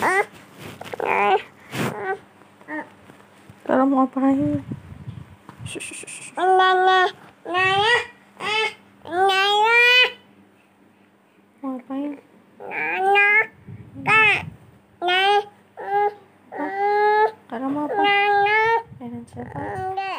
Tara eh, mau ngapain? Nana, Nana, Nana. Mau ngapain? Nana, Kak, Nana. Tara eh, eh. mau apa?